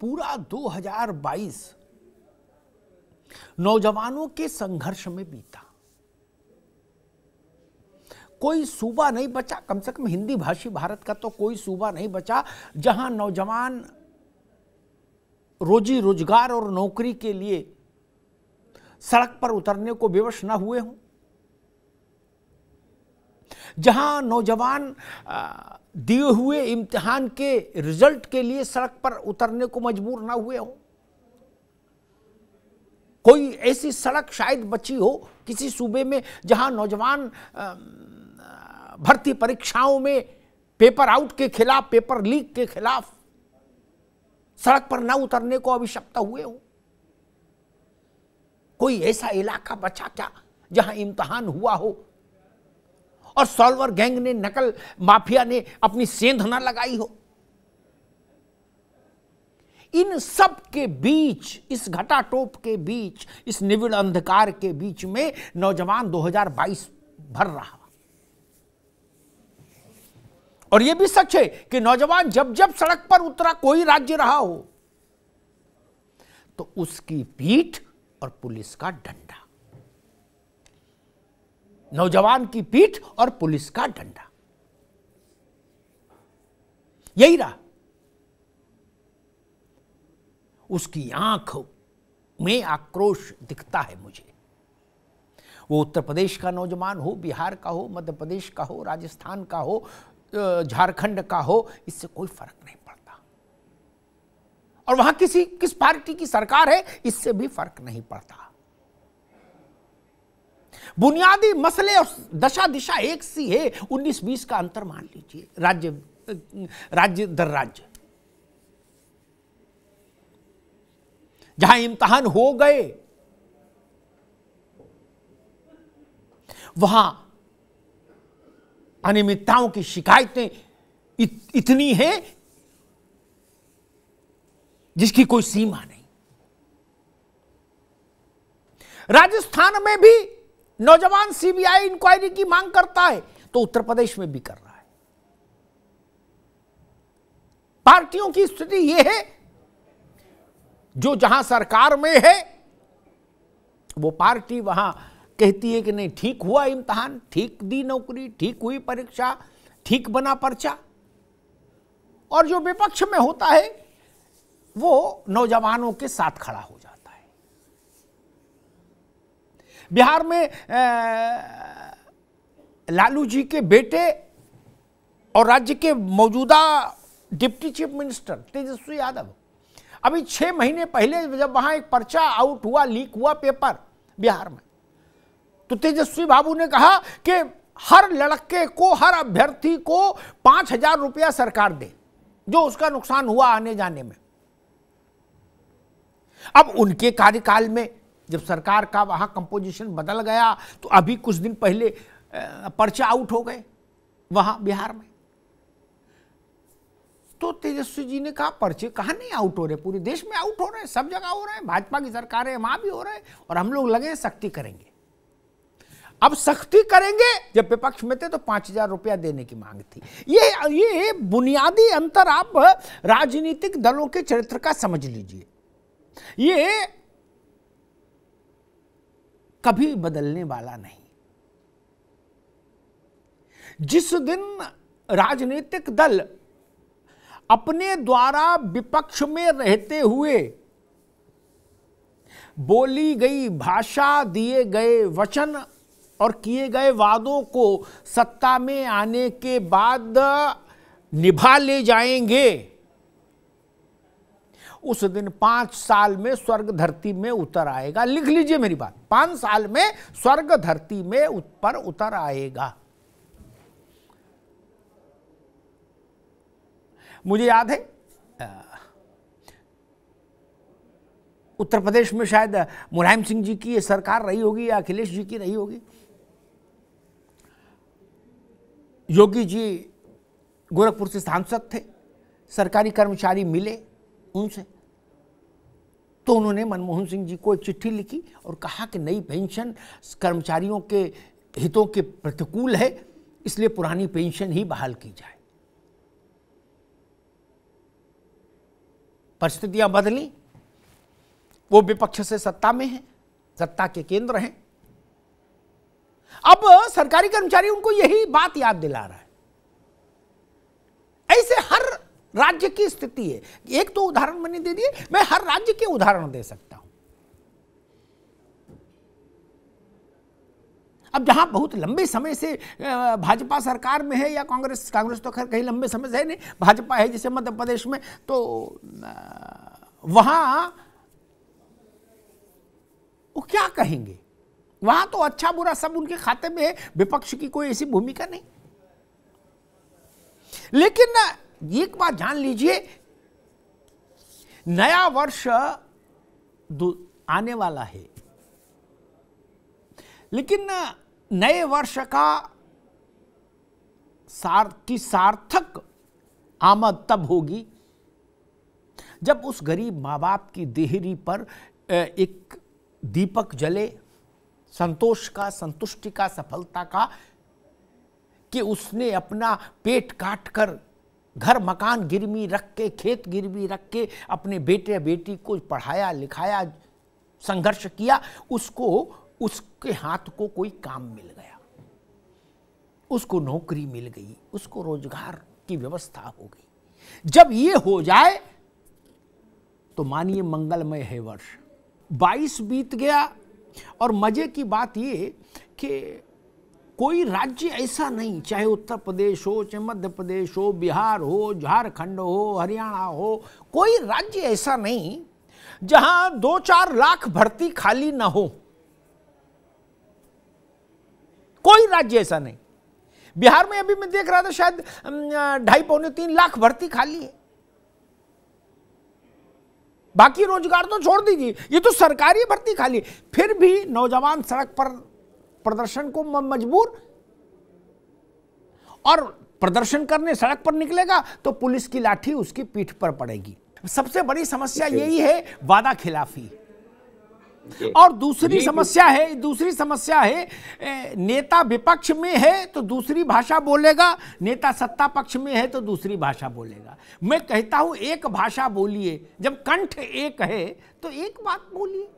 पूरा 2022 नौजवानों के संघर्ष में बीता कोई सूबा नहीं बचा कम से कम हिंदी भाषी भारत का तो कोई सूबा नहीं बचा जहां नौजवान रोजी रोजगार और नौकरी के लिए सड़क पर उतरने को विवश न हुए हों जहां नौजवान आ, दिए हुए इम्तिहान के रिजल्ट के लिए सड़क पर उतरने को मजबूर ना हुए हों कोई ऐसी सड़क शायद बची हो किसी सूबे में जहां नौजवान भर्ती परीक्षाओं में पेपर आउट के खिलाफ पेपर लीक के खिलाफ सड़क पर ना उतरने को अभिशप्ता हुए हो कोई ऐसा इलाका बचा क्या जहां इम्तहान हुआ हो और सॉल्वर गैंग ने नकल माफिया ने अपनी सेंध ना लगाई हो इन सब के बीच इस घटाटोप के बीच इस निविड़ अंधकार के बीच में नौजवान 2022 भर रहा और यह भी सच है कि नौजवान जब जब सड़क पर उतरा कोई राज्य रहा हो तो उसकी पीठ और पुलिस का डंडा नौजवान की पीठ और पुलिस का डंडा यही रहा उसकी आंख में आक्रोश दिखता है मुझे वो उत्तर प्रदेश का नौजवान हो बिहार का हो मध्य प्रदेश का हो राजस्थान का हो झारखंड का हो इससे कोई फर्क नहीं पड़ता और वहां किसी किस पार्टी की सरकार है इससे भी फर्क नहीं पड़ता बुनियादी मसले और दशा दिशा एक सी है उन्नीस बीस का अंतर मान लीजिए राज्य राज्य दर राज्य जहां इम्तहान हो गए वहां अनियमितताओं की शिकायतें इत, इतनी हैं जिसकी कोई सीमा नहीं राजस्थान में भी नौजवान सीबीआई इंक्वायरी की मांग करता है तो उत्तर प्रदेश में भी कर रहा है पार्टियों की स्थिति यह है जो जहां सरकार में है वो पार्टी वहां कहती है कि नहीं ठीक हुआ इम्तहान ठीक दी नौकरी ठीक हुई परीक्षा ठीक बना पर्चा और जो विपक्ष में होता है वो नौजवानों के साथ खड़ा हो बिहार में लालू जी के बेटे और राज्य के मौजूदा deputy chief minister Tejashwi Yadav अभी छह महीने पहले जब वहां एक पर्चा आउट हुआ लीक हुआ पेपर बिहार में तो तेजस्वी बाबू ने कहा कि हर लड़के को हर अभ्यर्थी को पांच हजार रुपया सरकार दे जो उसका नुकसान हुआ आने जाने में अब उनके कार्यकाल में जब सरकार का वहाँ कंपोजिशन बदल गया तो अभी कुछ दिन पहले पर्चा आउट हो गए वहाँ बिहार में तो तेजस्वी जी ने कहा पर्चे कहाँ नहीं आउट हो रहे पूरे देश में आउट हो रहे हैं सब जगह हो रहे हैं भाजपा की सरकार है वहाँ भी हो रहे हैं और हम लोग लगे सख्ती करेंगे अब सख्ती करेंगे जब विपक्ष में थे तो पांच हजार रुपया देने की मांग थी ये ये बुनियादी अंतर आप राजनीतिक दलों के चरित्र का समझ लीजिए ये कभी बदलने वाला नहीं जिस दिन राजनीतिक दल अपने द्वारा विपक्ष में रहते हुए बोली गई भाषा दिए गए वचन और किए गए वादों को सत्ता में आने के बाद निभा ले जाएंगे उस दिन पांच साल में स्वर्ग धरती में उतर आएगा लिख लीजिए मेरी बात पांच साल में स्वर्ग धरती में पर उतर आएगा मुझे याद है उत्तर प्रदेश में शायद मुलायम सिंह जी की सरकार रही होगी या अखिलेश जी की रही होगी योगी जी गोरखपुर से सांसद थे सरकारी कर्मचारी मिले उनसे तो उन्होंने मनमोहन सिंह जी को एक चिट्ठी लिखी और कहा कि नई पेंशन कर्मचारियों के हितों के प्रतिकूल है इसलिए पुरानी पेंशन ही बहाल की जाए परिस्थितियां बदली वो विपक्ष से सत्ता में है सत्ता के केंद्र हैं अब सरकारी कर्मचारी उनको यही बात याद दिला रहा है ऐसे हर राज्य की स्थिति है एक तो उदाहरण मैंने दे दिए मैं हर राज्य के उदाहरण दे सकता हूं अब जहां बहुत लंबे समय से भाजपा सरकार में है या कांग्रेस कांग्रेस तो खैर कहीं लंबे समय से है नहीं भाजपा है जैसे मध्य प्रदेश में तो वहां वो क्या कहेंगे वहां तो अच्छा बुरा सब उनके खाते में है विपक्ष की कोई ऐसी भूमिका नहीं लेकिन एक बात जान लीजिए नया वर्ष आने वाला है लेकिन नए वर्ष का सार की सार्थक आमद तब होगी जब उस गरीब माँ बाप की देहरी पर एक दीपक जले संतोष का संतुष्टि का सफलता का कि उसने अपना पेट काटकर घर मकान गिरवी रख के खेत गिरवी रख के अपने बेटे बेटी को पढ़ाया लिखाया संघर्ष किया उसको उसके हाथ को कोई काम मिल गया उसको नौकरी मिल गई उसको रोजगार की व्यवस्था हो गई जब ये हो जाए तो मानिए मंगलमय है वर्ष 22 बीत गया और मजे की बात ये कि कोई राज्य ऐसा नहीं चाहे उत्तर प्रदेश हो चाहे मध्य प्रदेश हो बिहार हो झारखंड हो हरियाणा हो कोई राज्य ऐसा नहीं जहां दो चार लाख भर्ती खाली ना हो कोई राज्य ऐसा नहीं बिहार में अभी मैं देख रहा था शायद ढाई पौने तीन लाख भर्ती खाली है बाकी रोजगार तो छोड़ दीजिए ये तो सरकारी भर्ती खाली फिर भी नौजवान सड़क पर प्रदर्शन को मजबूर और प्रदर्शन करने सड़क पर निकलेगा तो पुलिस की लाठी उसकी पीठ पर पड़ेगी सबसे बड़ी समस्या यही है वादा खिलाफी और दूसरी समस्या है दूसरी समस्या है नेता विपक्ष में है तो दूसरी भाषा बोलेगा नेता सत्ता पक्ष में है तो दूसरी भाषा बोलेगा मैं कहता हूं एक भाषा बोलिए जब कंठ एक है तो एक बात बोलिए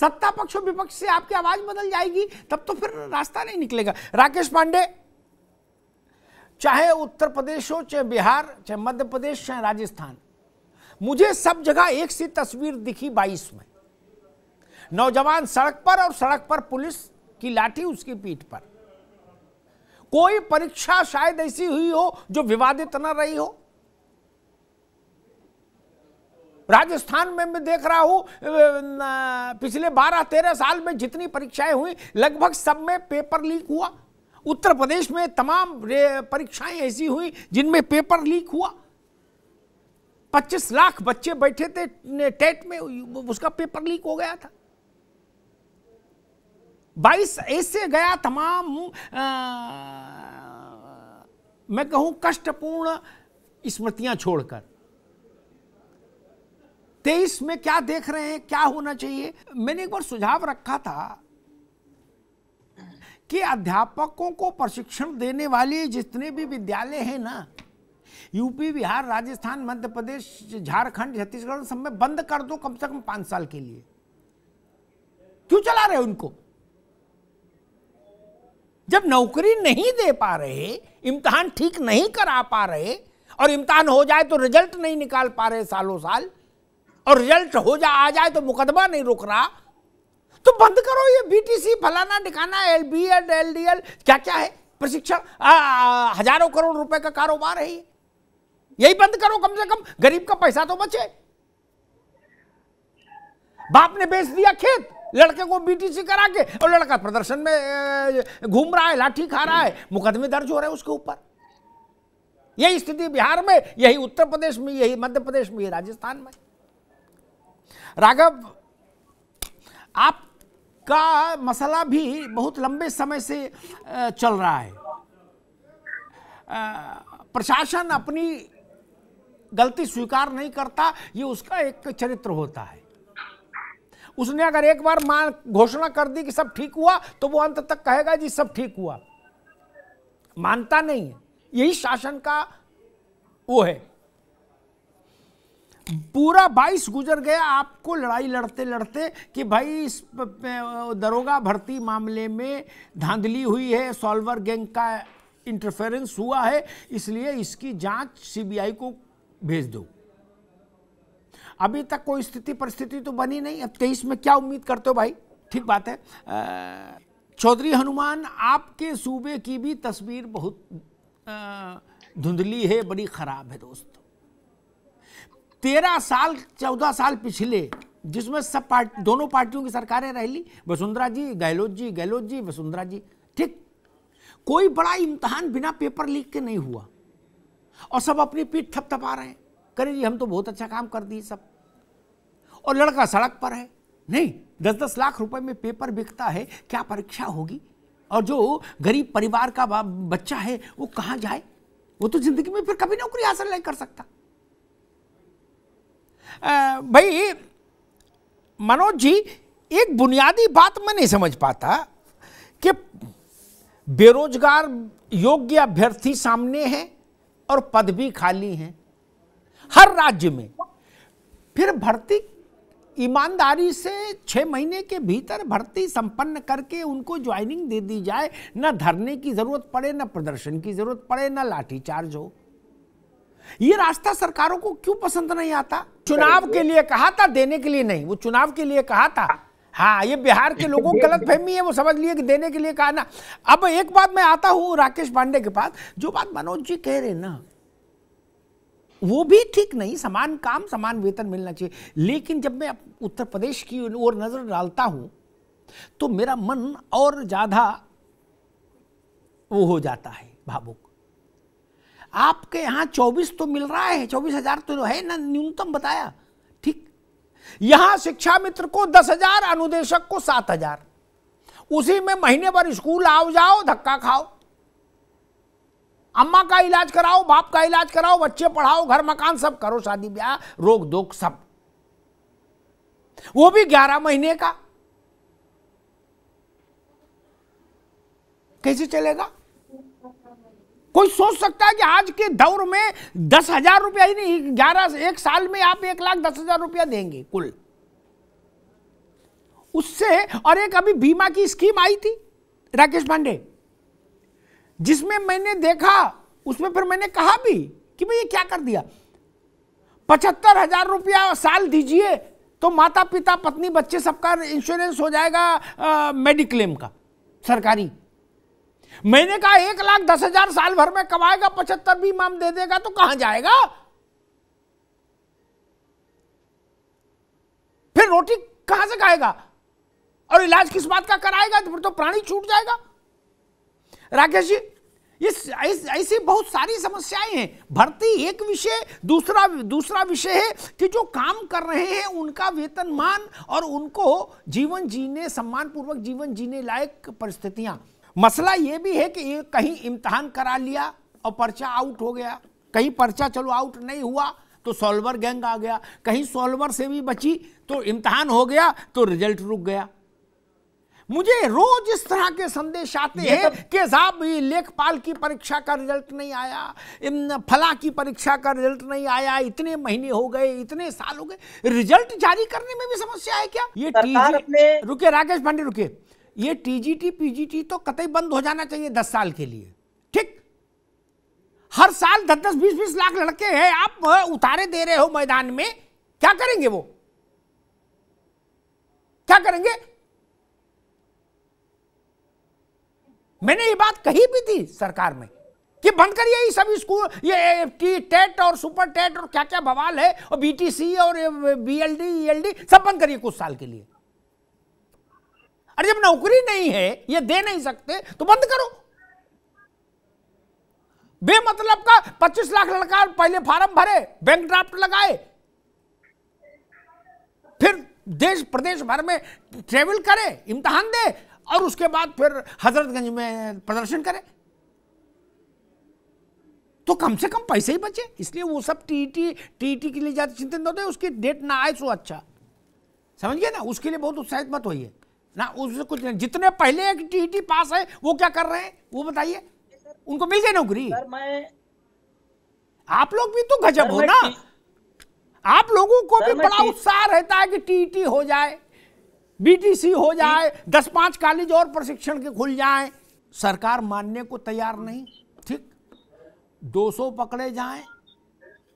सत्ता पक्ष और विपक्ष से आपकी आवाज बदल जाएगी तब तो फिर रास्ता नहीं निकलेगा राकेश पांडे चाहे उत्तर प्रदेश हो चाहे बिहार चाहे मध्य प्रदेश चाहे राजस्थान मुझे सब जगह एक सी तस्वीर दिखी बाईस में नौजवान सड़क पर और सड़क पर पुलिस की लाठी उसकी पीठ पर कोई परीक्षा शायद ऐसी हुई हो जो विवादित न रही हो राजस्थान में मैं देख रहा हूं पिछले बारह तेरह साल में जितनी परीक्षाएं हुई लगभग सब में पेपर लीक हुआ उत्तर प्रदेश में तमाम परीक्षाएं ऐसी हुई जिनमें पेपर लीक हुआ पच्चीस लाख बच्चे बैठे थे टेट में उसका पेपर लीक हो गया था बाईस ऐसे गया तमाम आ, मैं कहूं कष्टपूर्ण स्मृतियां छोड़कर तेईस में क्या देख रहे हैं क्या होना चाहिए मैंने एक बार सुझाव रखा था कि अध्यापकों को प्रशिक्षण देने वाले जितने भी विद्यालय हैं ना यूपी बिहार राजस्थान मध्य प्रदेश झारखंड छत्तीसगढ़ सब में बंद कर दो कम से कम पांच साल के लिए क्यों चला रहे उनको जब नौकरी नहीं दे पा रहे इम्तहान ठीक नहीं करा पा रहे और इम्तहान हो जाए तो रिजल्ट नहीं निकाल पा रहे सालों साल और रिजल्ट हो जा आ जाए तो मुकदमा नहीं रुक रहा तो बंद करो ये बीटीसी फलाना दिखाना L B Ed L D L क्या क्या है प्रशिक्षण हजारों करोड़ रुपए का कारोबार है यही बंद करो कम से कम गरीब का पैसा तो बचे बाप ने बेच दिया खेत लड़के को बीटीसी करा के और लड़का प्रदर्शन में घूम रहा है लाठी खा रहा है मुकदमे दर्ज हो रहे हैं उसके ऊपर यही स्थिति बिहार में यही उत्तर प्रदेश में यही मध्य प्रदेश में यही राजस्थान में राघव आपका मसला भी बहुत लंबे समय से चल रहा है प्रशासन अपनी गलती स्वीकार नहीं करता ये उसका एक चरित्र होता है उसने अगर एक बार मान घोषणा कर दी कि सब ठीक हुआ तो वो अंत तक कहेगा जी सब ठीक हुआ मानता नहीं है यही शासन का वो है पूरा बाईस गुजर गया आपको लड़ाई लड़ते लड़ते कि भाई इस दरोगा भर्ती मामले में धांधली हुई है सॉल्वर गैंग का इंटरफेरेंस हुआ है इसलिए इसकी जांच सीबीआई को भेज दो अभी तक कोई स्थिति परिस्थिति तो बनी नहीं अब तेईस में क्या उम्मीद करते हो भाई ठीक बात है चौधरी हनुमान आपके सूबे की भी तस्वीर बहुत धुंधली है बड़ी खराब है दोस्त तेरह साल चौदह साल पिछले जिसमें सब पार्ट दोनों पार्टियों की सरकारें रह ली वसुंधरा जी गहलोत जी गहलोत जी वसुंधरा जी ठीक कोई बड़ा इम्तहान बिना पेपर लीक के नहीं हुआ और सब अपनी पीठ थपथपा रहे हैं करे जी हम तो बहुत अच्छा काम कर दिए सब और लड़का सड़क पर है नहीं दस दस लाख रुपए में पेपर बिकता है क्या परीक्षा होगी और जो गरीब परिवार का बच्चा है वो कहाँ जाए वो तो जिंदगी में फिर कभी नौकरी हासिल नहीं कर सकता भाई मनोज जी एक बुनियादी बात मैं नहीं समझ पाता कि बेरोजगार योग्य अभ्यर्थी सामने हैं और पद भी खाली हैं हर राज्य में फिर भर्ती ईमानदारी से छः महीने के भीतर भर्ती संपन्न करके उनको ज्वाइनिंग दे दी जाए ना धरने की ज़रूरत पड़े ना प्रदर्शन की ज़रूरत पड़े ना लाठीचार्ज हो ये रास्ता सरकारों को क्यों पसंद नहीं आता चुनाव के लिए कहा था देने के लिए नहीं वो चुनाव के लिए कहा था हाँ ये बिहार के लोगों को गलत फहमी है वो समझ लिए कि देने के लिए कहा ना अब एक बात मैं आता हूं राकेश पांडे के पास जो बात मनोज जी कह रहे ना वो भी ठीक नहीं समान काम समान वेतन मिलना चाहिए लेकिन जब मैं उत्तर प्रदेश की ओर नजर डालता हूं तो मेरा मन और ज्यादा वो हो जाता है भावुक आपके यहां चौबीस तो मिल रहा है चौबीस हजार तो है ना न्यूनतम बताया ठीक यहां शिक्षा मित्र को दस हजार अनुदेशक को सात हजार उसी में महीने भर स्कूल आओ जाओ धक्का खाओ अम्मा का इलाज कराओ बाप का इलाज कराओ बच्चे पढ़ाओ घर मकान सब करो शादी ब्याह रोक दोक सब वो भी ग्यारह महीने का कैसे चलेगा कोई सोच सकता है कि आज के दौर में दस हजार रुपया ही नहीं ग्यारह एक साल में आप एक लाख दस हजार रुपया देंगे कुल उससे और एक अभी बीमा की स्कीम आई थी राकेश पांडे जिसमें मैंने देखा उसमें फिर मैंने कहा भी कि भाई ये क्या कर दिया पचहत्तर हजार रुपया साल दीजिए तो माता पिता पत्नी बच्चे सबका इंश्योरेंस हो जाएगा मेडिक्लेम का सरकारी मैंने कहा एक लाख दस हजार साल भर में कमाएगा पचहत्तर भी इमाम दे देगा तो कहां जाएगा फिर रोटी कहां से खाएगा और इलाज किस बात का कराएगा तो फिर तो प्राणी छूट जाएगा राकेश जी इस ऐसी बहुत सारी समस्याएं हैं भर्ती एक विषय दूसरा दूसरा विषय है कि जो काम कर रहे हैं उनका वेतन मान और उनको जीवन जीने सम्मानपूर्वक जीवन जीने लायक परिस्थितियां मसला ये भी है कि ये कहीं इम्तहान करा लिया और पर्चा आउट हो गया कहीं पर्चा चलो आउट नहीं हुआ तो सॉल्वर गैंग आ गया कहीं सॉल्वर से भी बची तो इम्तहान हो गया तो रिजल्ट रुक गया मुझे रोज इस तरह के संदेश आते हैं तो- कि साहब लेखपाल की परीक्षा का रिजल्ट नहीं आया फला की परीक्षा का रिजल्ट नहीं आया इतने महीने हो गए इतने साल हो गए रिजल्ट जारी करने में भी समस्या है क्या ये रुके राकेश पांडे रुके ये टीजीटी पीजीटी तो कतई बंद हो जाना चाहिए दस साल के लिए ठीक हर साल दस दस बीस बीस लाख लड़के हैं आप उतारे दे रहे हो मैदान में क्या करेंगे वो क्या करेंगे मैंने ये बात कही भी थी सरकार में कि बंद करिए ये सब स्कूल ये टी टेट e और सुपर टेट e और क्या क्या बवाल है और बीटीसी और बीएलडी ईएलडी e सब बंद करिए कुछ साल के लिए अरे जब नौकरी नहीं है ये दे नहीं सकते तो बंद करो बेमतलब का 25 लाख लड़का पहले फार्म भरे बैंक ड्राफ्ट लगाए फिर देश प्रदेश भर में ट्रेवल करे इम्तहान दे और उसके बाद फिर हजरतगंज में प्रदर्शन करे तो कम से कम पैसे ही बचे इसलिए वो सब टीटी टीटी e e के लिए ज्यादा चिंतित होते उसकी डेट ना आए सो तो अच्छा समझिए ना उसके लिए बहुत उत्साहित मत होइए ना उससे कुछ नहीं जितने पहले एक टी e पास है वो क्या कर रहे हैं वो बताइए उनको मिल गई नौकरी आप लोग भी तो गजब हो ना आप लोगों को भी बड़ा उत्साह रहता है कि टीटी e हो जाए बीटीसी हो जाए दस पांच कॉलेज और प्रशिक्षण के खुल जाए सरकार मानने को तैयार नहीं ठीक 200 पकड़े जाए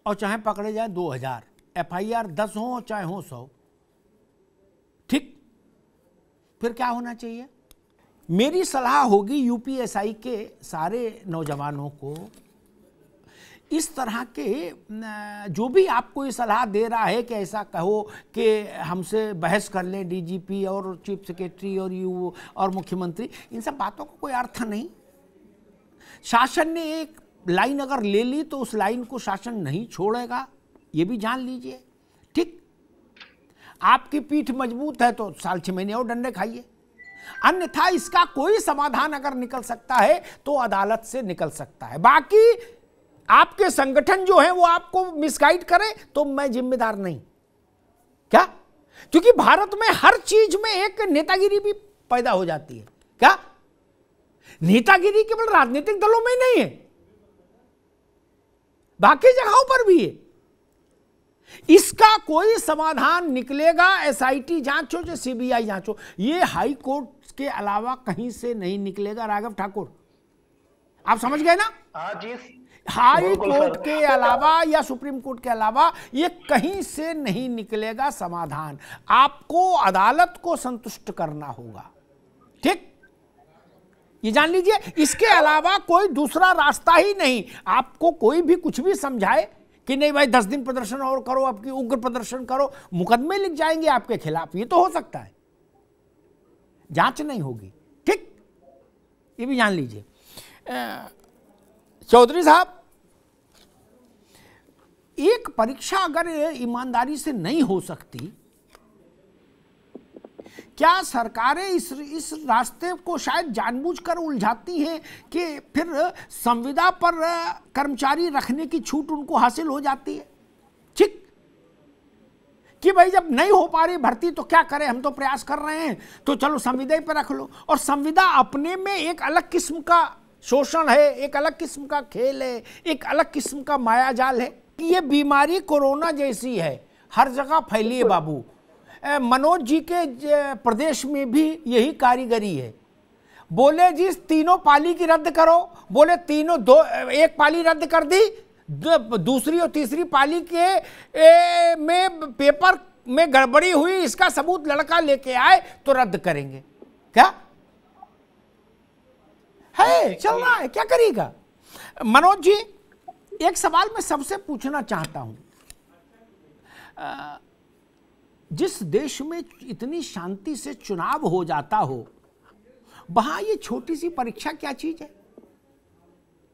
और चाहे पकड़े जाए 2000 एफआईआर 10 हो चाहे हो 100 ठीक फिर क्या होना चाहिए मेरी सलाह होगी यूपीएसआई के सारे नौजवानों को इस तरह के जो भी आपको ये सलाह दे रहा है कि ऐसा कहो कि हमसे बहस कर लें डीजीपी और चीफ सेक्रेटरी और यू और मुख्यमंत्री इन सब बातों को कोई अर्थ नहीं शासन ने एक लाइन अगर ले ली तो उस लाइन को शासन नहीं छोड़ेगा ये भी जान लीजिए आपकी पीठ मजबूत है तो साल छह महीने और डंडे खाइए अन्यथा इसका कोई समाधान अगर निकल सकता है तो अदालत से निकल सकता है बाकी आपके संगठन जो है वो आपको मिसगाइड करे तो मैं जिम्मेदार नहीं क्या क्योंकि भारत में हर चीज में एक नेतागिरी भी पैदा हो जाती है क्या नेतागिरी केवल राजनीतिक दलों में नहीं है बाकी जगहों पर भी है इसका कोई समाधान निकलेगा एसआईटी जांच हो चाहे सीबीआई जांच हो ये हाई कोर्ट के अलावा कहीं से नहीं निकलेगा राघव ठाकुर आप समझ गए ना हाँ हाई कोर्ट के अलावा या सुप्रीम कोर्ट के अलावा ये कहीं से नहीं निकलेगा समाधान आपको अदालत को संतुष्ट करना होगा ठीक ये जान लीजिए इसके अलावा कोई दूसरा रास्ता ही नहीं आपको कोई भी कुछ भी समझाए कि नहीं भाई दस दिन प्रदर्शन और करो आपकी उग्र प्रदर्शन करो मुकदमे लिख जाएंगे आपके खिलाफ ये तो हो सकता है जांच नहीं होगी ठीक ये भी जान लीजिए चौधरी साहब एक परीक्षा अगर ईमानदारी से नहीं हो सकती क्या सरकारें इस इस रास्ते को शायद जानबूझकर उलझाती हैं कि फिर संविदा पर कर्मचारी रखने की छूट उनको हासिल हो जाती है ठीक कि भाई जब नहीं हो पा रही भर्ती तो क्या करें हम तो प्रयास कर रहे हैं तो चलो संविदा पर रख लो और संविदा अपने में एक अलग किस्म का शोषण है एक अलग किस्म का खेल है एक अलग किस्म का मायाजाल है कि ये बीमारी कोरोना जैसी है हर जगह फैली है बाबू मनोज जी के प्रदेश में भी यही कारीगरी है बोले जी तीनों पाली की रद्द करो बोले तीनों दो एक पाली रद्द कर दी दूसरी और तीसरी पाली के ए, में पेपर में गड़बड़ी हुई इसका सबूत लड़का लेके आए तो रद्द करेंगे क्या है चल रहा है क्या करेगा मनोज जी एक सवाल मैं सबसे पूछना चाहता हूं जिस देश में इतनी शांति से चुनाव हो जाता हो वहां ये छोटी सी परीक्षा क्या चीज है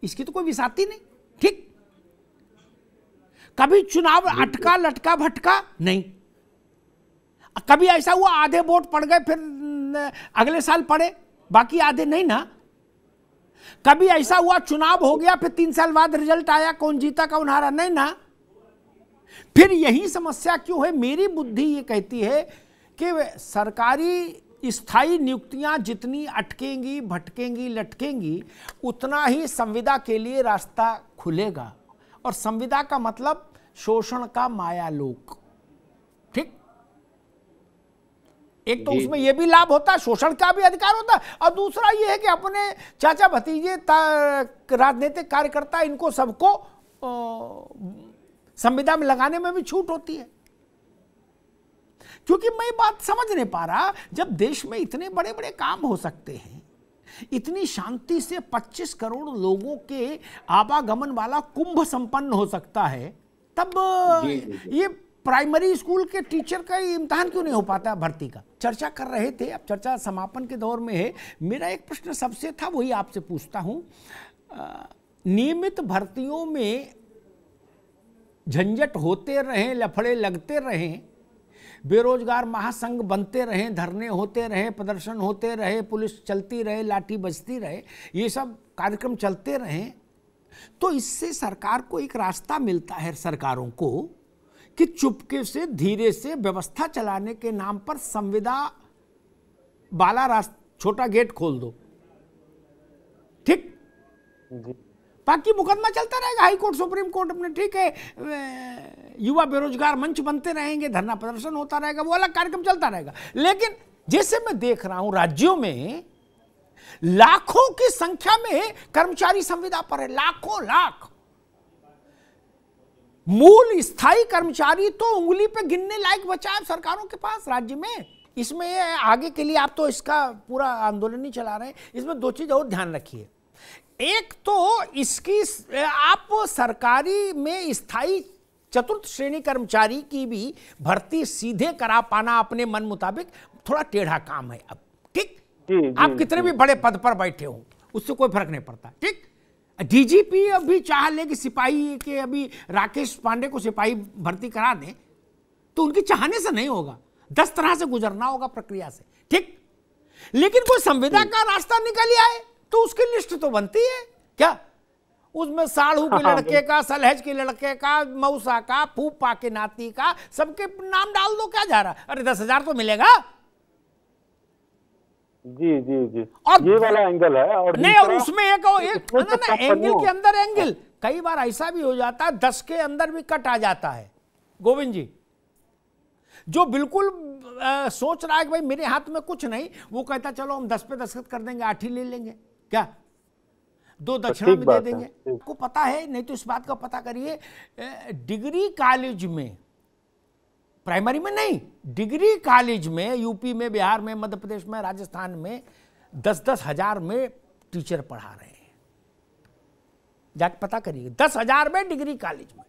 इसकी तो कोई विसाती नहीं ठीक कभी चुनाव अटका लटका भटका नहीं कभी ऐसा हुआ आधे वोट पड़ गए फिर अगले साल पड़े बाकी आधे नहीं ना कभी ऐसा हुआ चुनाव हो गया फिर तीन साल बाद रिजल्ट आया कौन जीता कौन हारा नहीं ना फिर यही समस्या क्यों है मेरी बुद्धि ये कहती है कि सरकारी स्थायी नियुक्तियां जितनी अटकेंगी भटकेंगी लटकेंगी उतना ही संविदा के लिए रास्ता खुलेगा और संविदा का मतलब शोषण का मायालोक ठीक एक तो उसमें यह भी लाभ होता है शोषण का भी अधिकार होता है और दूसरा यह है कि अपने चाचा भतीजे राजनीतिक कार्यकर्ता इनको सबको संविदा में लगाने में भी छूट होती है क्योंकि मैं बात समझ नहीं पा रहा जब देश में इतने बड़े बड़े काम हो सकते हैं इतनी शांति से 25 करोड़ लोगों के आवागमन वाला कुंभ संपन्न हो सकता है तब ये प्राइमरी स्कूल के टीचर का इम्तहान क्यों नहीं हो पाता भर्ती का चर्चा कर रहे थे अब चर्चा समापन के दौर में है मेरा एक प्रश्न सबसे था वही आपसे पूछता हूं नियमित भर्तियों में झंझट होते रहें लफड़े लगते रहें बेरोजगार महासंघ बनते रहें धरने होते रहें प्रदर्शन होते रहे पुलिस चलती रहे लाठी बजती रहे ये सब कार्यक्रम चलते रहें तो इससे सरकार को एक रास्ता मिलता है सरकारों को कि चुपके से धीरे से व्यवस्था चलाने के नाम पर संविदा वाला रास्ता छोटा गेट खोल दो ठीक बाकी मुकदमा चलता रहेगा हाई कोर्ट सुप्रीम कोर्ट अपने ठीक है युवा बेरोजगार मंच बनते रहेंगे धरना प्रदर्शन होता रहेगा वो अलग कार्यक्रम चलता रहेगा लेकिन जैसे मैं देख रहा हूं राज्यों में लाखों की संख्या में कर्मचारी संविदा पर है लाखों लाख मूल स्थायी कर्मचारी तो उंगली पे गिनने लायक बचा है सरकारों के पास राज्य में इसमें आगे के लिए आप तो इसका पूरा आंदोलन ही चला रहे हैं इसमें दो चीज और ध्यान रखिए एक तो इसकी आप सरकारी में स्थायी चतुर्थ श्रेणी कर्मचारी की भी भर्ती सीधे करा पाना अपने मन मुताबिक थोड़ा टेढ़ा काम है अब ठीक आप जी, कितने भी बड़े पद पर बैठे हो उससे कोई फर्क नहीं पड़ता ठीक डीजीपी अभी चाह ले कि सिपाही के अभी राकेश पांडे को सिपाही भर्ती करा दें तो उनकी चाहने से नहीं होगा दस तरह से गुजरना होगा प्रक्रिया से ठीक लेकिन कोई संविदा का रास्ता निकल आए तो उसकी लिस्ट तो बनती है क्या उसमें साढ़ू के हाँ, लड़के का सलहज के लड़के का मऊसा का फूफा के नाती का सबके नाम डाल दो क्या जा रहा अरे दस हजार तो मिलेगा जी जी जी और ये वाला एंगल है और नहीं और उसमें एक और एक ना ना एंगल के अंदर एंगल कई बार ऐसा भी हो जाता है दस के अंदर भी कट आ जाता है गोविंद जी जो बिल्कुल आ, सोच रहा है कि भाई मेरे हाथ में कुछ नहीं वो कहता चलो हम दस पे दस्तखत कर देंगे आठ ही ले लेंगे क्या दो तो दक्षिणा में दे देंगे आपको पता है नहीं तो इस बात का पता करिए डिग्री कॉलेज में प्राइमरी में नहीं डिग्री कॉलेज में यूपी में बिहार में मध्य प्रदेश में राजस्थान में दस दस हजार में टीचर पढ़ा रहे हैं जाके पता करिए दस हजार में डिग्री कॉलेज में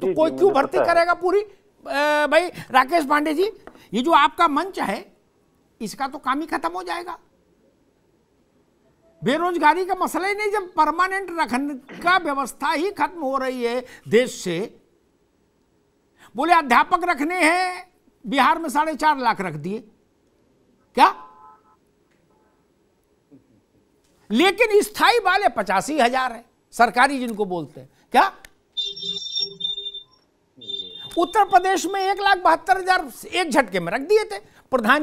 तो कोई क्यों भर्ती करेगा पूरी भाई राकेश पांडे जी ये जो आपका मंच है इसका तो काम ही खत्म हो जाएगा बेरोजगारी का मसला ही नहीं जब परमानेंट रखने का व्यवस्था ही खत्म हो रही है देश से बोले अध्यापक रखने हैं बिहार में साढ़े चार लाख रख दिए क्या लेकिन स्थाई वाले पचासी हजार है सरकारी जिनको बोलते हैं क्या उत्तर प्रदेश में एक लाख बहत्तर हजार एक झटके में रख दिए थे प्रधान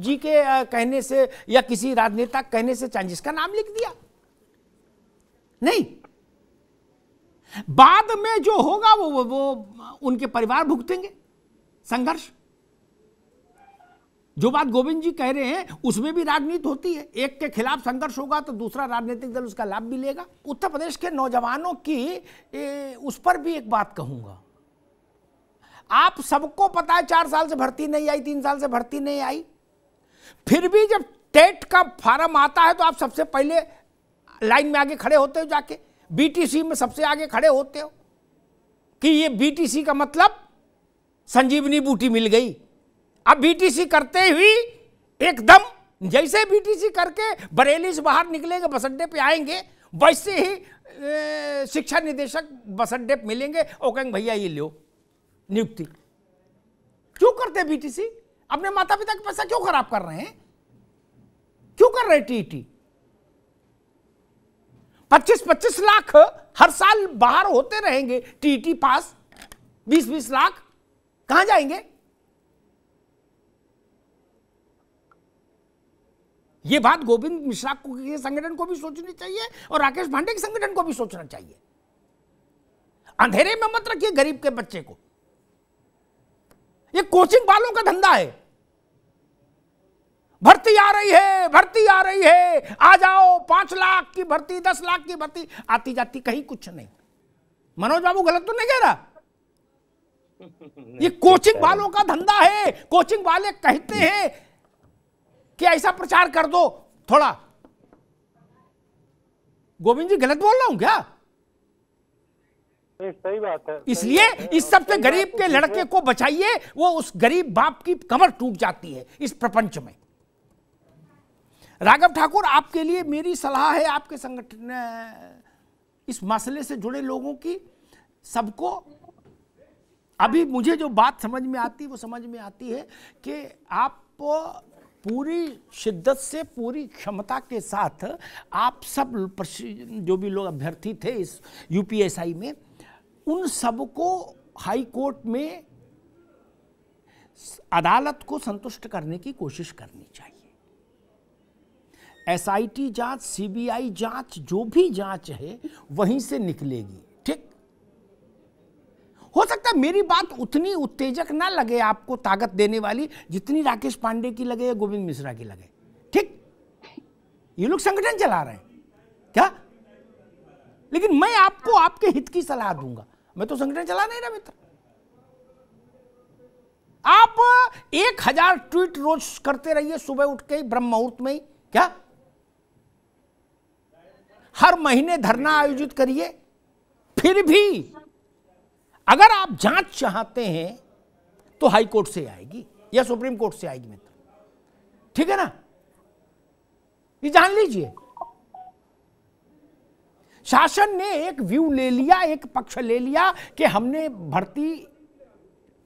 जी के कहने से या किसी राजनेता कहने से चांजिस का नाम लिख दिया नहीं बाद में जो होगा वो वो, वो उनके परिवार भुगतेंगे संघर्ष जो बात गोविंद जी कह रहे हैं उसमें भी राजनीति होती है एक के खिलाफ संघर्ष होगा तो दूसरा राजनीतिक दल उसका लाभ भी लेगा उत्तर प्रदेश के नौजवानों की ए, उस पर भी एक बात कहूंगा आप सबको पता है चार साल से भर्ती नहीं आई तीन साल से भर्ती नहीं आई फिर भी जब टेट का फार्म आता है तो आप सबसे पहले लाइन में आगे खड़े होते हो जाके बीटीसी में सबसे आगे खड़े होते हो कि ये बीटीसी का मतलब संजीवनी बूटी मिल गई अब बीटीसी करते ही एकदम जैसे बीटीसी करके बरेली से बाहर निकलेंगे बस अड्डे पे आएंगे वैसे ही शिक्षा निदेशक बस अड्डे मिलेंगे और कहेंगे भैया ये लो नियुक्ति क्यों करते हैं बीटीसी अपने माता पिता का पैसा क्यों खराब कर रहे हैं क्यों कर रहे टीईटी e पच्चीस पच्चीस लाख हर साल बाहर होते रहेंगे टीईटी e पास बीस बीस लाख कहां जाएंगे यह बात गोविंद मिश्रा के संगठन को भी सोचनी चाहिए और राकेश भांडे के संगठन को भी सोचना चाहिए अंधेरे में मत रखिए गरीब के बच्चे को ये कोचिंग वालों का धंधा है भर्ती आ रही है भर्ती आ रही है आ जाओ पांच लाख की भर्ती दस लाख की भर्ती आती जाती कहीं कुछ नहीं मनोज बाबू गलत तो नहीं कह रहा ये कोचिंग वालों का धंधा है कोचिंग वाले कहते हैं कि ऐसा प्रचार कर दो थोड़ा गोविंद जी गलत बोल रहा हूं क्या सही बात है इसलिए इस सबसे गरीब के लड़के को बचाइए वो उस गरीब बाप की कमर टूट जाती है इस प्रपंच में राघव ठाकुर आपके लिए मेरी सलाह है आपके संगठन इस मसले से जुड़े लोगों की सबको अभी मुझे जो बात समझ में आती वो समझ में आती है कि आप पूरी शिद्दत से पूरी क्षमता के साथ आप सब जो भी लोग अभ्यर्थी थे इस यूपीएसआई में उन सबको हाई कोर्ट में अदालत को संतुष्ट करने की कोशिश करनी चाहिए एसआईटी जांच सीबीआई जांच जो भी जांच है वहीं से निकलेगी ठीक हो सकता है मेरी बात उतनी उत्तेजक ना लगे आपको ताकत देने वाली जितनी राकेश पांडे की लगे या गोविंद मिश्रा की लगे ठीक ये लोग संगठन चला रहे हैं क्या लेकिन मैं आपको आपके हित की सलाह दूंगा मैं तो संगठन चला नहीं रहा मित्र आप एक हजार ट्वीट रोज करते रहिए सुबह उठ के ही ब्रह्म मुहूर्त में ही क्या हर महीने धरना आयोजित करिए फिर भी अगर आप जांच चाहते हैं तो हाई कोर्ट से आएगी या सुप्रीम कोर्ट से आएगी मित्र ठीक है ना ये जान लीजिए शासन ने एक व्यू ले लिया एक पक्ष ले लिया कि हमने भर्ती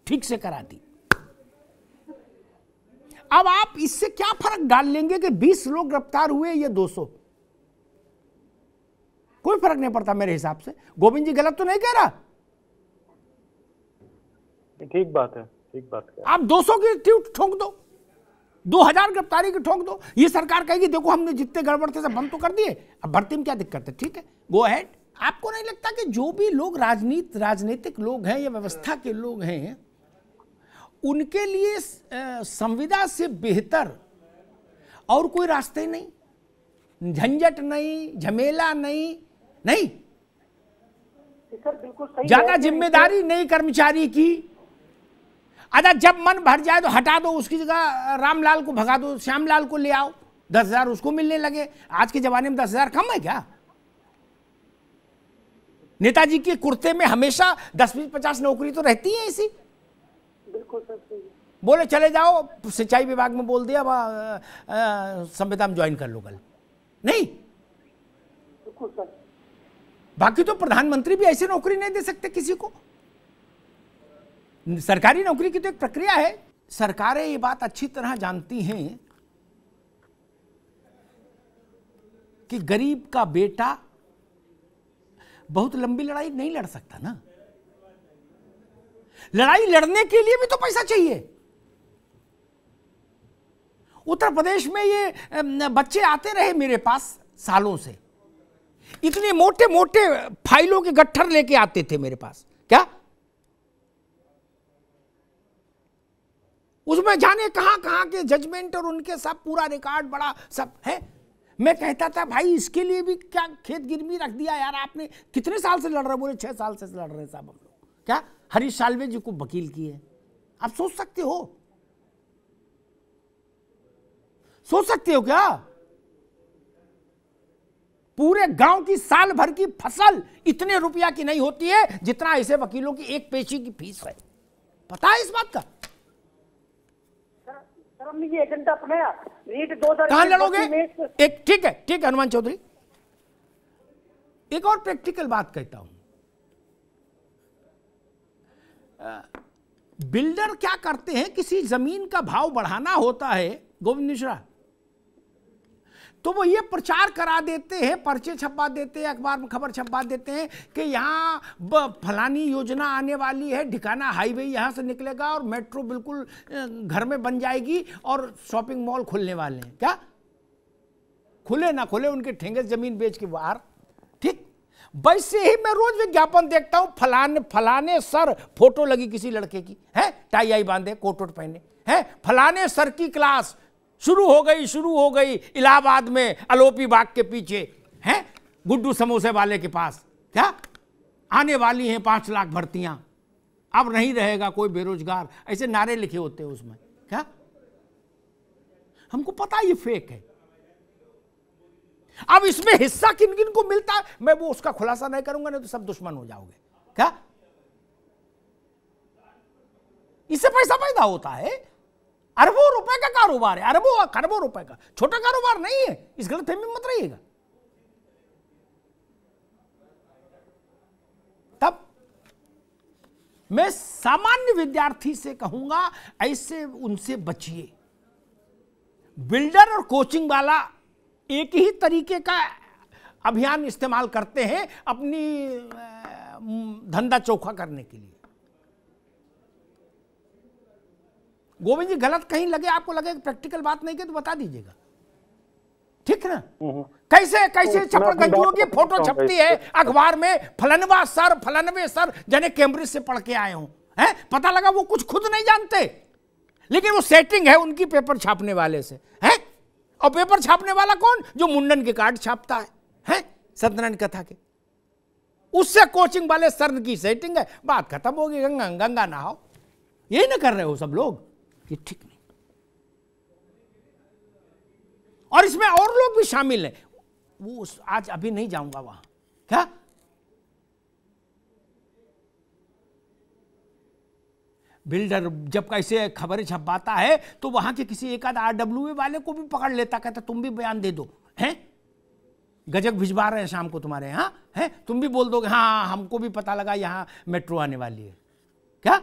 ठीक से करा दी अब आप इससे क्या फर्क डाल लेंगे कि 20 लोग गिरफ्तार हुए या 200 कोई फर्क नहीं पड़ता मेरे हिसाब से गोविंद जी गलत तो नहीं कह रहा ठीक बात है ठीक बात है आप 200 की ठोक दो दो हजार गिरफ्तारी की ठोक दो ये सरकार कहेगी देखो हमने जितने गड़बड़ थे सब बंद तो कर दिए अब भर्ती में क्या दिक्कत है ठीक है गो हैड आपको नहीं लगता कि जो भी लोग राजनीति राजनीतिक लोग हैं या व्यवस्था के लोग हैं उनके लिए संविदा से बेहतर और कोई रास्ते नहीं झंझट नहीं झमेला नहीं नहीं ज्यादा जिम्मेदारी नहीं कर्मचारी की अच्छा जब मन भर जाए तो हटा दो उसकी जगह रामलाल को भगा दो श्यामलाल को ले आओ दस हजार उसको मिलने लगे आज के जमाने में दस हजार कम है क्या नेताजी के कुर्ते में हमेशा दस बीस पचास नौकरी तो रहती है इसी बिल्कुल बोले चले जाओ सिंचाई विभाग में बोल दिया संविदा में ज्वाइन कर लो कल नहीं बाकी तो प्रधानमंत्री भी ऐसी नौकरी नहीं दे सकते किसी को सरकारी नौकरी की तो एक प्रक्रिया है सरकारें ये बात अच्छी तरह जानती हैं कि गरीब का बेटा बहुत लंबी लड़ाई नहीं लड़ सकता ना लड़ाई लड़ने के लिए भी तो पैसा चाहिए उत्तर प्रदेश में ये बच्चे आते रहे मेरे पास सालों से इतने मोटे मोटे फाइलों के गट्ठर लेके आते थे मेरे पास क्या उसमें जाने कहां कहां के जजमेंट और उनके सब पूरा रिकॉर्ड बड़ा सब है मैं कहता था भाई इसके लिए भी क्या खेत गिरमी रख दिया यार आपने कितने साल से लड़ रहे बोले छह साल से लड़ रहे साहब हम लोग क्या हरीश सालवे जी को वकील किए आप सोच सकते हो सोच सकते हो क्या पूरे गांव की साल भर की फसल इतने रुपया की नहीं होती है जितना ऐसे वकीलों की एक पेशी की फीस है पता है इस बात का कहा लड़ोगे एक ठीक है ठीक है हनुमान चौधरी एक और प्रैक्टिकल बात कहता हूं बिल्डर क्या करते हैं किसी जमीन का भाव बढ़ाना होता है गोविंद मिश्रा तो वो ये प्रचार करा देते हैं पर्चे छपा देते हैं अखबार में खबर छपा देते हैं कि यहाँ फलानी योजना आने वाली है ढिकाना हाईवे यहाँ से निकलेगा और मेट्रो बिल्कुल घर में बन जाएगी और शॉपिंग मॉल खुलने वाले हैं क्या खुले ना खुले उनके ठेंगे जमीन बेच के बाहर ठीक वैसे ही मैं रोज विज्ञापन देखता हूँ फलाने फलाने सर फोटो लगी किसी लड़के की है टाई आई बांधे कोट वोट पहने हैं फलाने सर की क्लास शुरू हो गई शुरू हो गई इलाहाबाद में अलोपी बाग के पीछे हैं गुड्डू समोसे वाले के पास क्या आने वाली हैं पांच लाख भर्तियां अब नहीं रहेगा कोई बेरोजगार ऐसे नारे लिखे होते हैं उसमें क्या हमको पता ये फेक है अब इसमें हिस्सा किन किन को मिलता है मैं वो उसका खुलासा नहीं करूंगा नहीं तो सब दुश्मन हो जाओगे क्या इससे पैसा पैदा होता है अरबों रुपए का कारोबार है अरबों खरबों रुपए का छोटा कारोबार नहीं है इस गलत में मत रहिएगा तब मैं सामान्य विद्यार्थी से कहूंगा ऐसे उनसे बचिए बिल्डर और कोचिंग वाला एक ही तरीके का अभियान इस्तेमाल करते हैं अपनी धंधा चोखा करने के लिए गोविंद जी गलत कहीं लगे आपको लगे प्रैक्टिकल बात नहीं की तो बता दीजिएगा ठीक ना हम्म। कैसे कैसे तो छपड़गंजियों की तो फोटो तो छपती है अखबार में फलनवा सर फलनवे सर जने कैम्ब्रिज से पढ़ के आए हूं है? पता लगा वो कुछ खुद नहीं जानते लेकिन वो सेटिंग है उनकी पेपर छापने वाले से है और पेपर छापने वाला कौन जो मुंडन के कार्ड छापता है हैं सत्यनारायण कथा के उससे कोचिंग वाले सर की सेटिंग है बात खत्म होगी गंगा गंगा नहाओ यही ना कर रहे हो सब लोग ये ठीक नहीं और इसमें और लोग भी शामिल हैं वो आज अभी नहीं जाऊंगा वहां क्या बिल्डर जब कैसे खबरें छपाता है तो वहां के किसी एक आध आरडब्ल्यू वाले को भी पकड़ लेता कहता तुम भी बयान दे दो हैं गजक भिजवा रहे हैं शाम को तुम्हारे यहां है तुम भी बोल दो हाँ, हाँ हमको भी पता लगा यहां मेट्रो आने वाली है क्या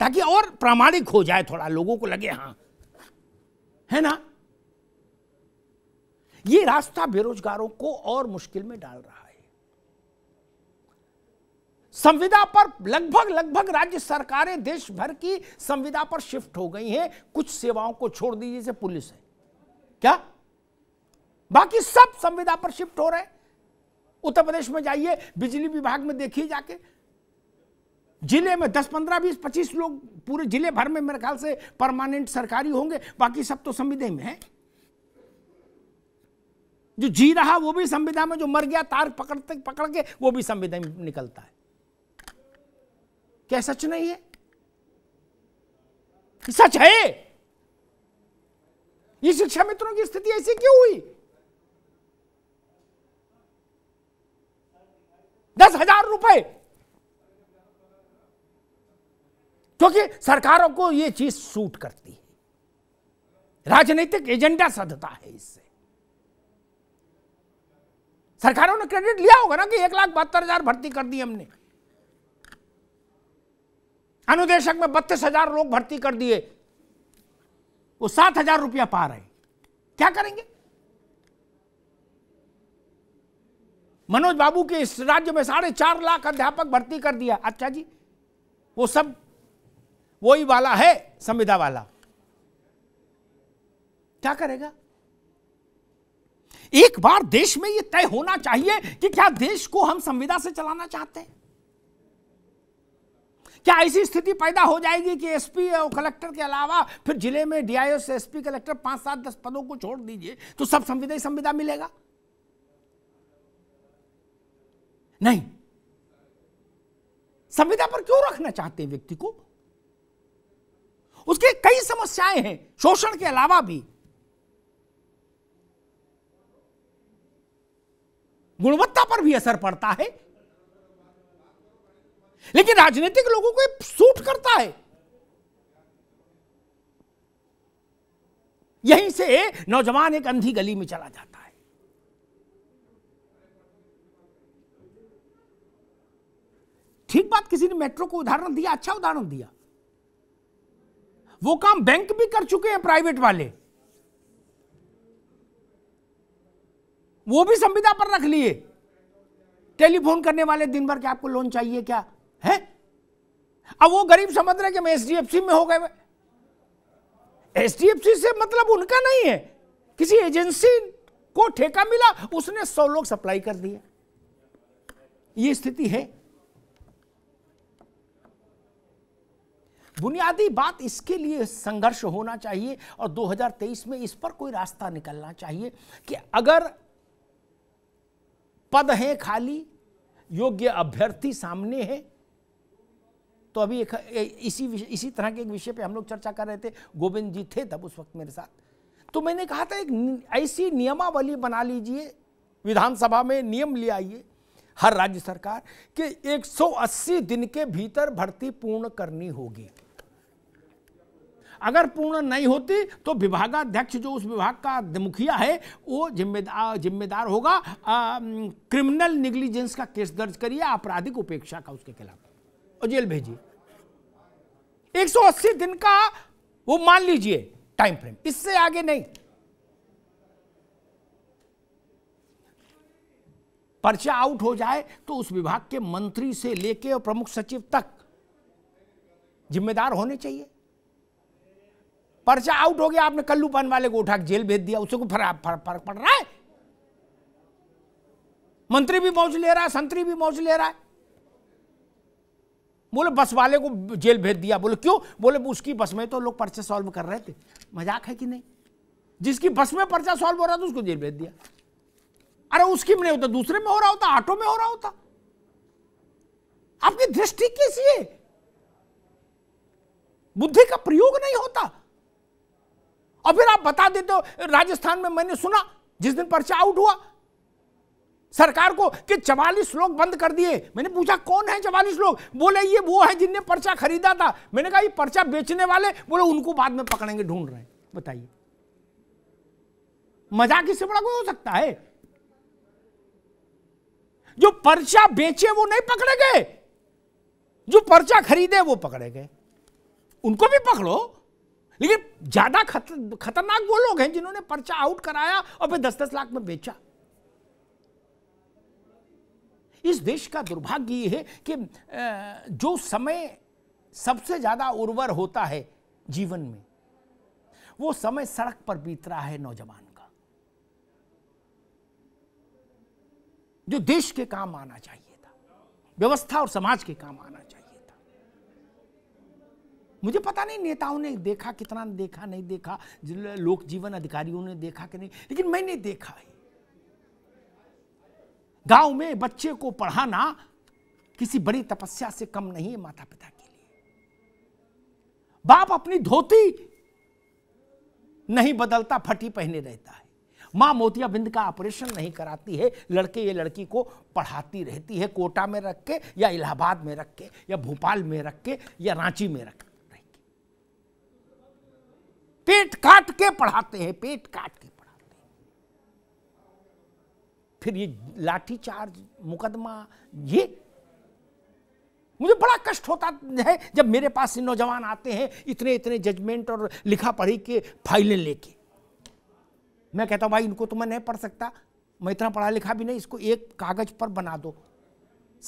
ताकि और प्रामाणिक हो जाए थोड़ा लोगों को लगे हाँ है ना ये रास्ता बेरोजगारों को और मुश्किल में डाल रहा है संविदा पर लगभग लगभग राज्य सरकारें देश भर की संविदा पर शिफ्ट हो गई हैं कुछ सेवाओं को छोड़ दीजिए जैसे पुलिस है क्या बाकी सब संविदा पर शिफ्ट हो रहे हैं उत्तर प्रदेश में जाइए बिजली विभाग में देखिए जाके जिले में दस पंद्रह बीस पच्चीस लोग पूरे जिले भर में मेरे ख्याल से परमानेंट सरकारी होंगे बाकी सब तो संविधा में है जो जी रहा वो भी संविधान में जो मर गया तार पकड़ते पकड़ के वो भी संविधान में निकलता है क्या सच नहीं है सच है ये शिक्षा मित्रों की स्थिति ऐसी क्यों हुई दस हजार रुपए क्योंकि सरकारों को यह चीज सूट करती है राजनीतिक एजेंडा सदता है इससे सरकारों ने क्रेडिट लिया होगा ना कि एक लाख बहत्तर हजार भर्ती कर दी हमने अनुदेशक में बत्तीस हजार लोग भर्ती कर दिए वो सात हजार रुपया पा रहे क्या करेंगे मनोज बाबू के इस राज्य में साढ़े चार लाख अध्यापक भर्ती कर दिया अच्छा जी वो सब वो ही वाला है संविदा वाला क्या करेगा एक बार देश में यह तय होना चाहिए कि क्या देश को हम संविदा से चलाना चाहते हैं क्या ऐसी स्थिति पैदा हो जाएगी कि एसपी और कलेक्टर के अलावा फिर जिले में डीआईओ से एसपी कलेक्टर पांच सात दस पदों को छोड़ दीजिए तो सब संविदा ही संविदा मिलेगा नहीं संविदा पर क्यों रखना चाहते हैं व्यक्ति को उसके कई समस्याएं हैं शोषण के अलावा भी गुणवत्ता पर भी असर पड़ता है लेकिन राजनीतिक लोगों को सूट करता है यहीं से नौजवान एक अंधी गली में चला जाता है ठीक बात किसी ने मेट्रो को उदाहरण दिया अच्छा उदाहरण दिया वो काम बैंक भी कर चुके हैं प्राइवेट वाले वो भी संविदा पर रख लिए टेलीफोन करने वाले दिन भर के आपको लोन चाहिए क्या है अब वो गरीब समझ रहे कि मैं एचडीएफसी में हो गए एचडीएफसी से मतलब उनका नहीं है किसी एजेंसी को ठेका मिला उसने सौ लोग सप्लाई कर दिया ये स्थिति है बुनियादी बात इसके लिए संघर्ष होना चाहिए और 2023 में इस पर कोई रास्ता निकलना चाहिए कि अगर पद हैं खाली योग्य अभ्यर्थी सामने हैं तो अभी एक इसी इसी तरह के एक विषय पे हम लोग चर्चा कर रहे थे गोविंद जी थे तब उस वक्त मेरे साथ तो मैंने कहा था एक ऐसी नियमावली बना लीजिए विधानसभा में नियम ले आइए हर राज्य सरकार के 180 दिन के भीतर भर्ती पूर्ण करनी होगी अगर पूर्ण नहीं होती तो विभागाध्यक्ष जो उस विभाग का मुखिया है वो जिम्मेदार जिम्मेदार होगा आ, क्रिमिनल निग्लिजेंस का केस दर्ज करिए आपराधिक उपेक्षा का उसके खिलाफ और जेल भेजिए 180 दिन का वो मान लीजिए टाइम फ्रेम इससे आगे नहीं पर्चा आउट हो जाए तो उस विभाग के मंत्री से लेके और प्रमुख सचिव तक जिम्मेदार होने चाहिए पर्चा आउट हो गया आपने पान वाले को उठाकर जेल भेज दिया उससे कोई फर्क पड़ रहा है मंत्री भी मौज ले रहा है संतरी भी मौज ले रहा है बोले बस वाले को जेल भेज दिया बोले क्यों बोले उसकी बस में तो लोग पर्चा सॉल्व कर रहे थे मजाक है कि नहीं जिसकी बस में पर्चा सॉल्व हो रहा था उसको जेल भेज दिया अरे उसकी में नहीं होता दूसरे में हो रहा होता ऑटो में हो रहा होता आपकी दृष्टि कैसी है बुद्धि का प्रयोग नहीं होता और फिर आप बता देते हो राजस्थान में मैंने सुना जिस दिन पर्चा आउट हुआ सरकार को कि चवालीस लोग बंद कर दिए मैंने पूछा कौन है चवालीस लोग बोले ये वो है जिनने पर्चा खरीदा था मैंने कहा ये पर्चा बेचने वाले बोले उनको बाद में पकड़ेंगे ढूंढ रहे बताइए मजाक इससे बड़ा कोई हो सकता है जो पर्चा बेचे वो नहीं पकड़े गए जो पर्चा खरीदे वो पकड़े गए उनको भी पकड़ो लेकिन ज्यादा खतर, खतरनाक वो लोग हैं जिन्होंने पर्चा आउट कराया और फिर दस दस लाख में बेचा इस देश का दुर्भाग्य ये है कि जो समय सबसे ज्यादा उर्वर होता है जीवन में वो समय सड़क पर बीत रहा है नौजवान जो देश के काम आना चाहिए था व्यवस्था और समाज के काम आना चाहिए था मुझे पता नहीं नेताओं ने देखा कितना देखा नहीं देखा लोक जीवन अधिकारियों ने देखा कि नहीं लेकिन मैंने देखा है गांव में बच्चे को पढ़ाना किसी बड़ी तपस्या से कम नहीं है माता पिता के लिए बाप अपनी धोती नहीं बदलता फटी पहने रहता है माँ मोतियाबिंद का ऑपरेशन नहीं कराती है लड़के ये लड़की को पढ़ाती रहती है कोटा में रख के या इलाहाबाद में रख के या भोपाल में रख के या रांची में रख पेट काट के पढ़ाते हैं पेट काट के पढ़ाते हैं फिर ये लाठी चार्ज मुकदमा ये मुझे बड़ा कष्ट होता है जब मेरे पास नौजवान आते हैं इतने इतने जजमेंट और लिखा पढ़ी के फाइलें लेके मैं कहता हूँ भाई इनको तो मैं नहीं पढ़ सकता मैं इतना पढ़ा लिखा भी नहीं इसको एक कागज पर बना दो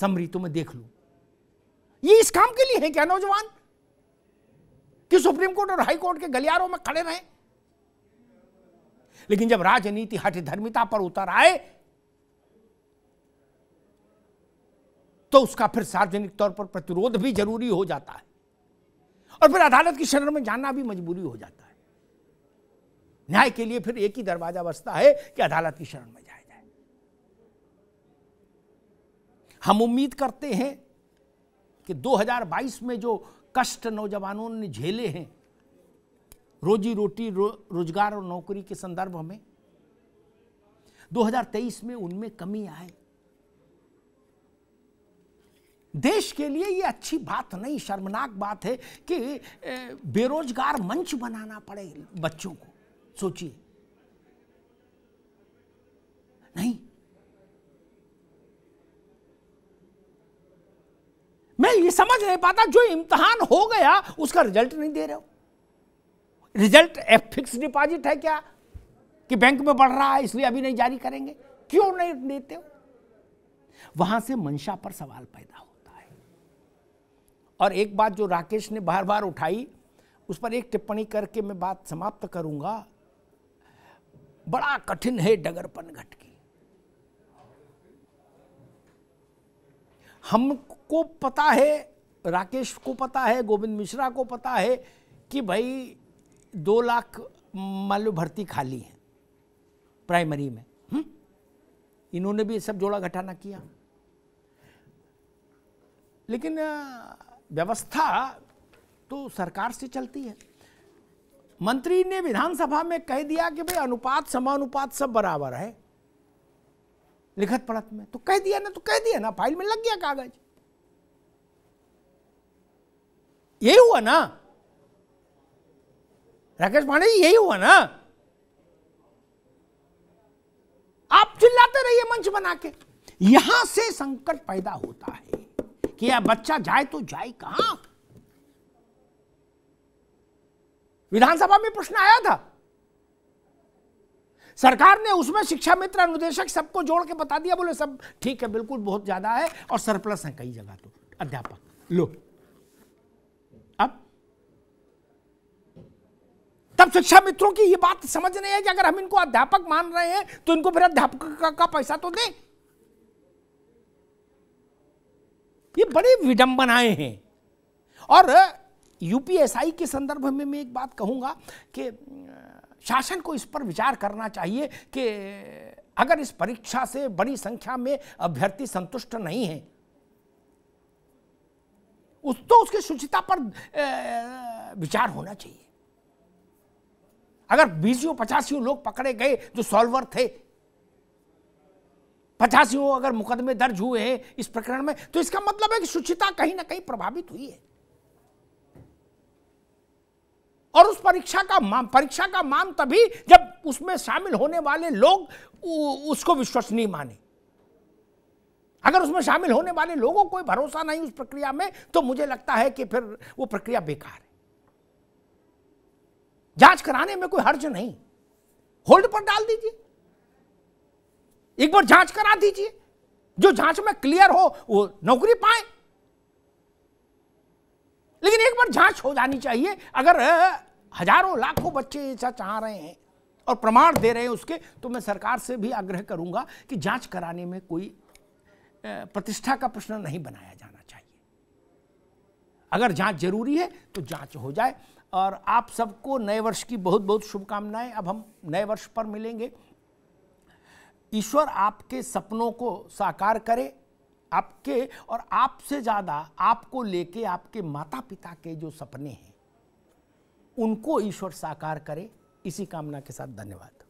समरी तो मैं देख लू ये इस काम के लिए है क्या नौजवान कि सुप्रीम कोर्ट और हाई कोर्ट के गलियारों में खड़े रहे लेकिन जब राजनीति धर्मिता पर उतर आए तो उसका फिर सार्वजनिक तौर पर प्रतिरोध भी जरूरी हो जाता है और फिर अदालत की शरण में जाना भी मजबूरी हो जाता है न्याय के लिए फिर एक ही दरवाजा बसता है कि अदालत की शरण में जाया जाए हम उम्मीद करते हैं कि 2022 में जो कष्ट नौजवानों ने झेले हैं रोजी रोटी रो, रोजगार और नौकरी के संदर्भ में 2023 में उनमें कमी आए देश के लिए ये अच्छी बात नहीं शर्मनाक बात है कि बेरोजगार मंच बनाना पड़े बच्चों को सोचिए नहीं मैं ये समझ नहीं पाता जो इम्तहान हो गया उसका रिजल्ट नहीं दे रहे हो रिजल्ट एफ फिक्स डिपॉजिट है क्या कि बैंक में बढ़ रहा है इसलिए अभी नहीं जारी करेंगे क्यों नहीं देते हो वहां से मंशा पर सवाल पैदा होता है और एक बात जो राकेश ने बार बार उठाई उस पर एक टिप्पणी करके मैं बात समाप्त करूंगा बड़ा कठिन है डगरपन घट की हमको पता है राकेश को पता है गोविंद मिश्रा को पता है कि भाई दो लाख मान लो भर्ती खाली है प्राइमरी में हुँ? हम्म? इन्होंने भी सब जोड़ा घटाना किया लेकिन व्यवस्था तो सरकार से चलती है मंत्री ने विधानसभा में कह दिया कि भाई अनुपात समानुपात सब बराबर है लिखत पढ़त में तो कह दिया ना तो कह दिया ना फाइल में लग गया कागज यही हुआ ना राकेश पांडे जी यही हुआ ना आप चिल्लाते रहिए मंच बना के यहां से संकट पैदा होता है कि यह बच्चा जाए तो जाए कहां विधानसभा में प्रश्न आया था सरकार ने उसमें शिक्षा मित्र अनुदेशक सबको जोड़ के बता दिया बोले सब ठीक है बिल्कुल बहुत ज्यादा है और सरप्लस है कई जगह तो अध्यापक लो अब तब शिक्षा मित्रों की ये बात समझ नहीं है कि अगर हम इनको अध्यापक मान रहे हैं तो इनको फिर अध्यापक का, का पैसा तो दें ये बड़ी विडंबनाएं हैं और यूपीएसआई के संदर्भ में मैं एक बात कहूँगा कि शासन को इस पर विचार करना चाहिए कि अगर इस परीक्षा से बड़ी संख्या में अभ्यर्थी संतुष्ट नहीं है उस तो उसकी शुचिता पर विचार होना चाहिए अगर बीसियों पचासियों लोग पकड़े गए जो सॉल्वर थे पचासियों अगर मुकदमे दर्ज हुए हैं इस प्रकरण में तो इसका मतलब है कि शुचिता कहीं ना कहीं प्रभावित हुई है और उस परीक्षा का माम परीक्षा का मान तभी जब उसमें शामिल होने वाले लोग उसको विश्वसनीय माने अगर उसमें शामिल होने वाले लोगों को भरोसा नहीं उस प्रक्रिया में तो मुझे लगता है कि फिर वो प्रक्रिया बेकार है जांच कराने में कोई हर्ज नहीं होल्ड पर डाल दीजिए एक बार जांच करा दीजिए जो जांच में क्लियर हो वो नौकरी पाए लेकिन एक बार जांच हो जानी चाहिए अगर हजारों लाखों बच्चे ऐसा चाह रहे हैं और प्रमाण दे रहे हैं उसके तो मैं सरकार से भी आग्रह करूंगा कि जांच कराने में कोई प्रतिष्ठा का प्रश्न नहीं बनाया जाना चाहिए अगर जांच जरूरी है तो जांच हो जाए और आप सबको नए वर्ष की बहुत बहुत शुभकामनाएं अब हम नए वर्ष पर मिलेंगे ईश्वर आपके सपनों को साकार करे आपके और आपसे ज़्यादा आपको लेके आपके माता पिता के जो सपने हैं उनको ईश्वर साकार करे इसी कामना के साथ धन्यवाद